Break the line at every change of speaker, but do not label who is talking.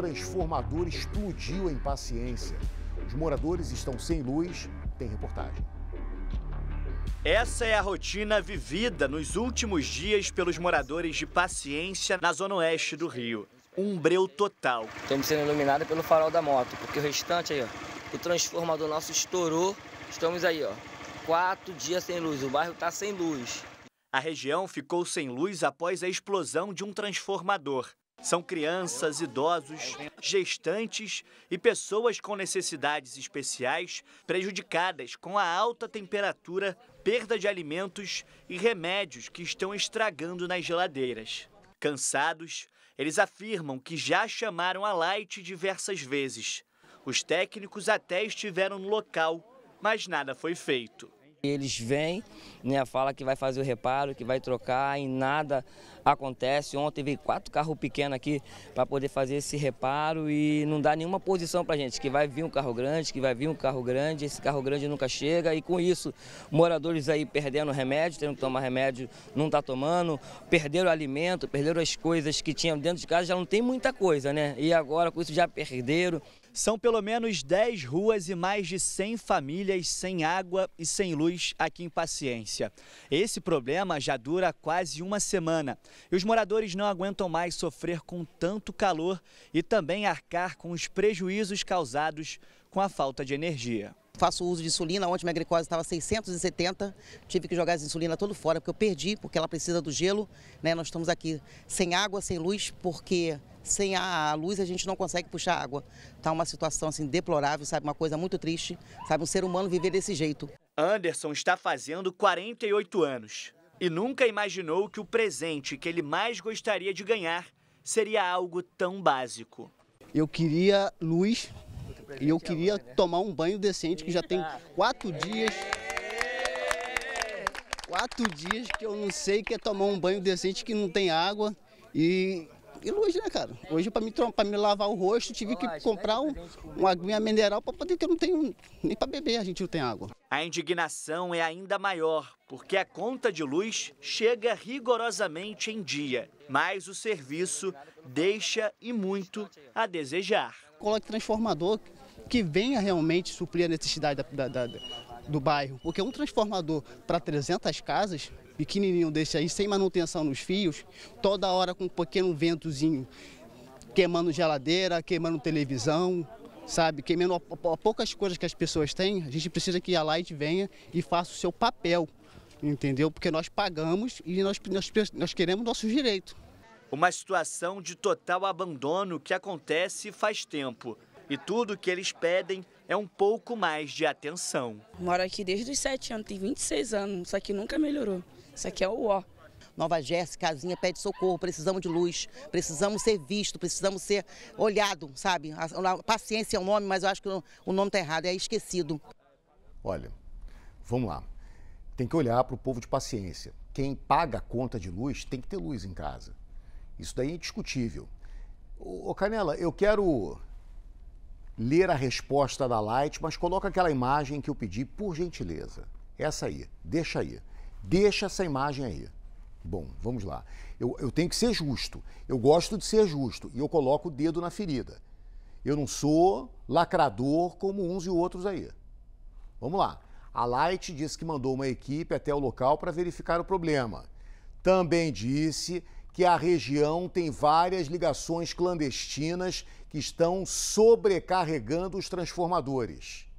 transformador explodiu em paciência. Os moradores estão sem luz. Tem reportagem.
Essa é a rotina vivida nos últimos dias pelos moradores de Paciência, na zona oeste do Rio. Um breu total.
Estamos sendo iluminados pelo farol da moto, porque o restante aí, ó, o transformador nosso estourou. Estamos aí, ó, quatro dias sem luz. O bairro está sem luz. A região
ficou sem luz após a explosão de um transformador. São crianças, idosos, gestantes e pessoas com necessidades especiais prejudicadas com a alta temperatura, perda de alimentos e remédios que estão estragando nas geladeiras. Cansados, eles afirmam que já chamaram a Light diversas vezes. Os técnicos até estiveram no local, mas nada foi feito.
Eles vêm, né, fala que vai fazer o reparo, que vai trocar e nada acontece. Ontem veio quatro carros pequenos aqui para poder fazer esse reparo e não dá nenhuma posição para gente, que vai vir um carro grande, que vai vir um carro grande, esse carro grande nunca chega e com isso moradores aí perdendo remédio, tendo que tomar remédio, não está tomando, perderam alimento, perderam as coisas que tinham dentro de casa, já não tem muita coisa, né? E agora com isso já perderam. São pelo menos 10 ruas e mais de 100 famílias
sem água e sem luz aqui em Paciência. Esse problema já dura quase uma semana e os moradores não aguentam mais sofrer com tanto calor e
também arcar com os prejuízos causados com a falta de energia. Faço uso de insulina, ontem minha glicose estava 670, tive que jogar a insulina todo fora porque eu perdi, porque ela precisa do gelo. Né? Nós estamos aqui sem água, sem luz, porque sem a luz a gente não consegue puxar água. Está uma situação assim deplorável, sabe? Uma coisa muito triste, sabe? Um ser humano viver desse jeito.
Anderson está fazendo 48 anos e nunca imaginou que o presente que ele mais gostaria de ganhar seria algo tão básico.
Eu queria luz e eu queria tomar um banho decente, que já tem quatro dias quatro dias que eu não sei que é tomar um banho decente que não tem água e e luz, né, cara? É. Hoje, para me, me lavar o rosto, tive né, que comprar um, uma aguinha mineral para poder, que eu não tenho nem para beber, a gente não tem água.
A indignação é ainda maior, porque a conta de luz chega rigorosamente em dia, mas o serviço deixa e muito a desejar.
Coloque transformador que venha realmente suprir a necessidade da, da, da, do bairro, porque um transformador para 300 casas pequenininho desse aí, sem manutenção nos fios, toda hora com um pequeno ventozinho, queimando geladeira, queimando televisão, sabe? Queimando poucas coisas que as pessoas têm, a gente precisa que a Light venha e faça o seu papel, entendeu? Porque nós pagamos e nós, nós,
nós queremos nossos direitos. Uma situação de total abandono que acontece faz tempo. E tudo que eles pedem é um pouco mais de atenção.
Moro aqui desde os 7 anos, tem 26 anos, isso aqui nunca melhorou. Isso aqui é o ó. Nova Jéssica, casinha pede socorro, precisamos de luz, precisamos ser visto, precisamos ser olhado, sabe? A, paciência é o nome, mas eu acho que o nome está errado, é esquecido.
Olha, vamos lá. Tem que olhar para o povo de paciência. Quem paga a conta de luz tem que ter luz em casa. Isso daí é indiscutível. Ô Canela, eu quero ler a resposta da Light, mas coloca aquela imagem que eu pedi, por gentileza. Essa aí, deixa aí. Deixa essa imagem aí. Bom, vamos lá. Eu, eu tenho que ser justo. Eu gosto de ser justo e eu coloco o dedo na ferida. Eu não sou lacrador como uns e outros aí. Vamos lá. A Light disse que mandou uma equipe até o local para verificar o problema. Também disse que a região tem várias ligações clandestinas que estão sobrecarregando os transformadores.